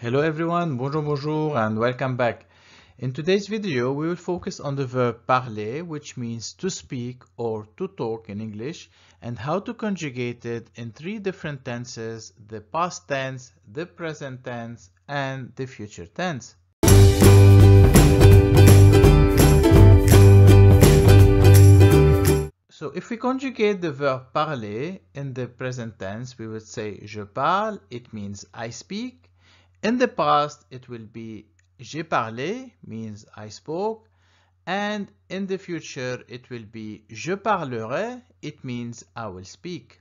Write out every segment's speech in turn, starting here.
Hello everyone, bonjour bonjour and welcome back. In today's video we will focus on the verb parler which means to speak or to talk in English and how to conjugate it in three different tenses, the past tense, the present tense and the future tense. So if we conjugate the verb parler in the present tense we would say je parle, it means I speak in the past, it will be j'ai parlé, means I spoke, and in the future, it will be je parlerai, it means I will speak.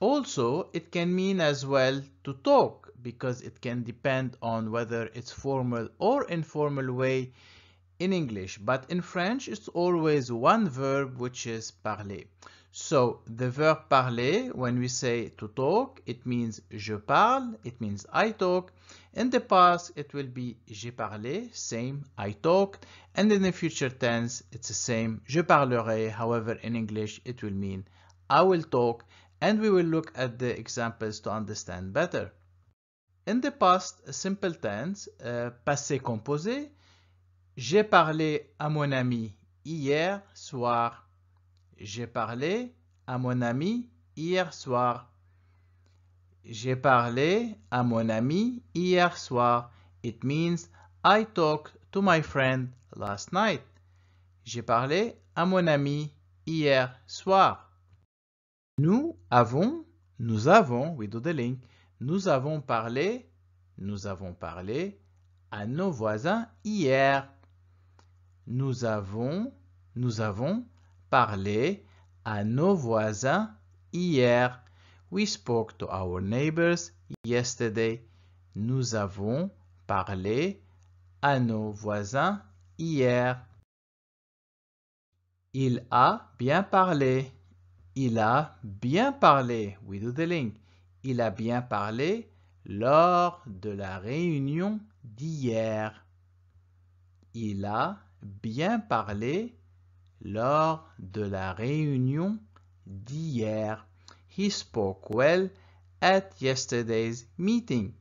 Also, it can mean as well to talk because it can depend on whether it's formal or informal way in English. But in French, it's always one verb, which is parler. So the verb parler, when we say to talk, it means je parle, it means I talk. In the past, it will be j'ai parlé, same, I talked. And in the future tense, it's the same, je parlerai. However, in English, it will mean I will talk. And we will look at the examples to understand better. In the past simple tense, uh, passé composé, j'ai parlé à mon ami hier soir. J'ai parlé à mon ami hier soir. J'ai parlé à mon ami hier soir. It means I talked to my friend last night. J'ai parlé à mon ami hier soir. Nous avons, nous avons, we do the link, nous avons parlé, nous avons parlé à nos voisins hier. Nous avons, nous avons Parler à nos voisins hier. We spoke to our neighbors yesterday. Nous avons parlé à nos voisins hier. Il a bien parlé. Il a bien parlé. We do the link. Il a bien parlé lors de la réunion d'hier. Il a bien parlé lors de la réunion d'hier. He spoke well at yesterday's meeting.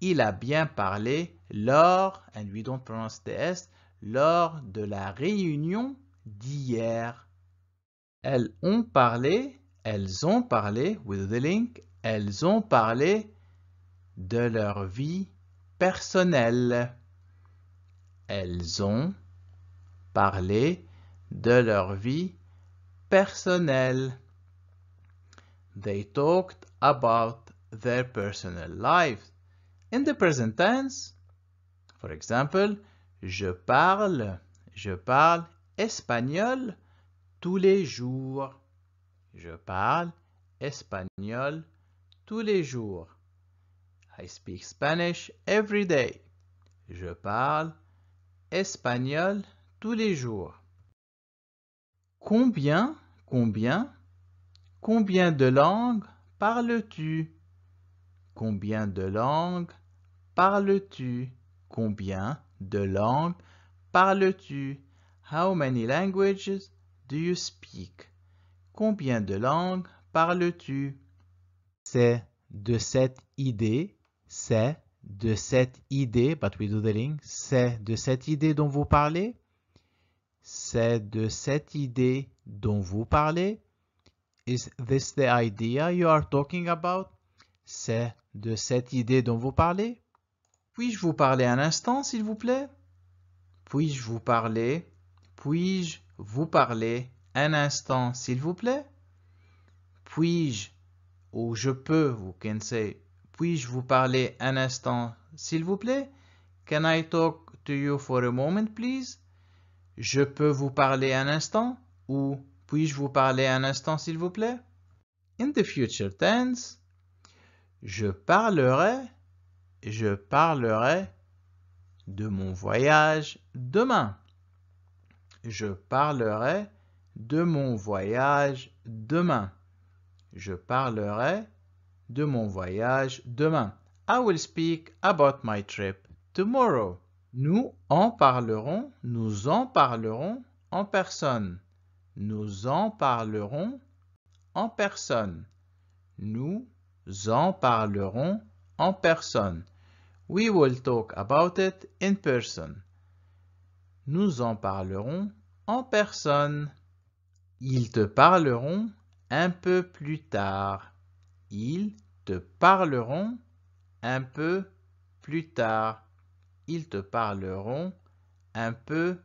Il a bien parlé lors, and we don't pronounce the S, lors de la réunion d'hier. Elles ont parlé, elles ont parlé, with the link, elles ont parlé de leur vie personnelle. Elles ont parlé de leur vie personnelle. They talked about their personal lives in the present tense. For example, je parle, je parle espagnol tous les jours. Je parle espagnol tous les jours. I speak Spanish every day. Je parle espagnol tous les jours. Combien, combien, combien de langues parles-tu Combien de langues parles-tu Combien de langues parles-tu How many languages do you speak Combien de langues parles-tu C'est de cette idée, c'est de cette idée, but we do the link, c'est de cette idée dont vous parlez c'est de cette idée dont vous parlez? Is this the idea you are talking about? C'est de cette idée dont vous parlez? Puis-je vous parler un instant, s'il vous plaît? Puis-je vous parler? Puis-je vous parler un instant, s'il vous plaît? Puis-je ou je peux, vous can say, puis-je vous parler un instant, s'il vous plaît? Can I talk to you for a moment, please? Je peux vous parler un instant? ou Puis-je vous parler un instant, s'il vous plaît? In the future tense, je parlerai, je parlerai de mon voyage demain. Je parlerai de mon voyage demain. Je parlerai de mon voyage demain. I will speak about my trip tomorrow. Nous en parlerons, nous en parlerons en personne. Nous en parlerons en personne. Nous en parlerons en personne. We will talk about it in person. Nous en parlerons en personne. Ils te parleront un peu plus tard. Ils te parleront un peu plus tard ils te parleront un peu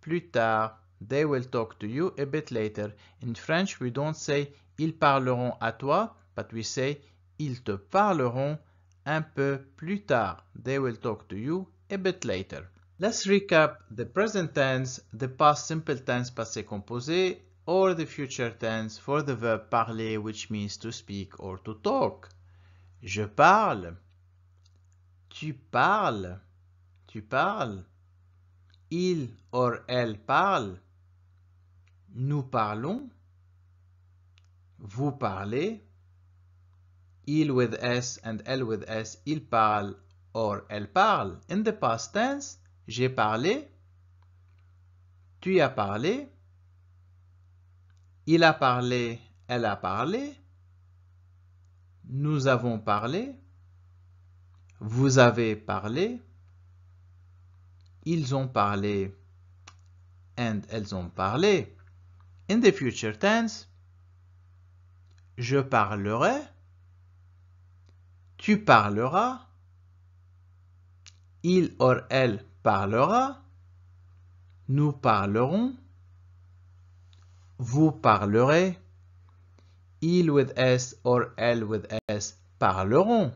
plus tard. They will talk to you a bit later. In French, we don't say ils parleront à toi, but we say ils te parleront un peu plus tard. They will talk to you a bit later. Let's recap the present tense, the past simple tense passé composé, or the future tense for the verb parler, which means to speak or to talk. Je parle. Tu parles tu parles. Il or elle parle. Nous parlons. Vous parlez. Il with S and elle with S. Il parle or elle parle. In the past tense, j'ai parlé. Tu as parlé. Il a parlé. Elle a parlé. Nous avons parlé. Vous avez parlé. Ils ont parlé. And elles ont parlé. In the future tense, je parlerai. Tu parleras. Il or elle parlera. Nous parlerons. Vous parlerez. Il with S or elle with S parleront.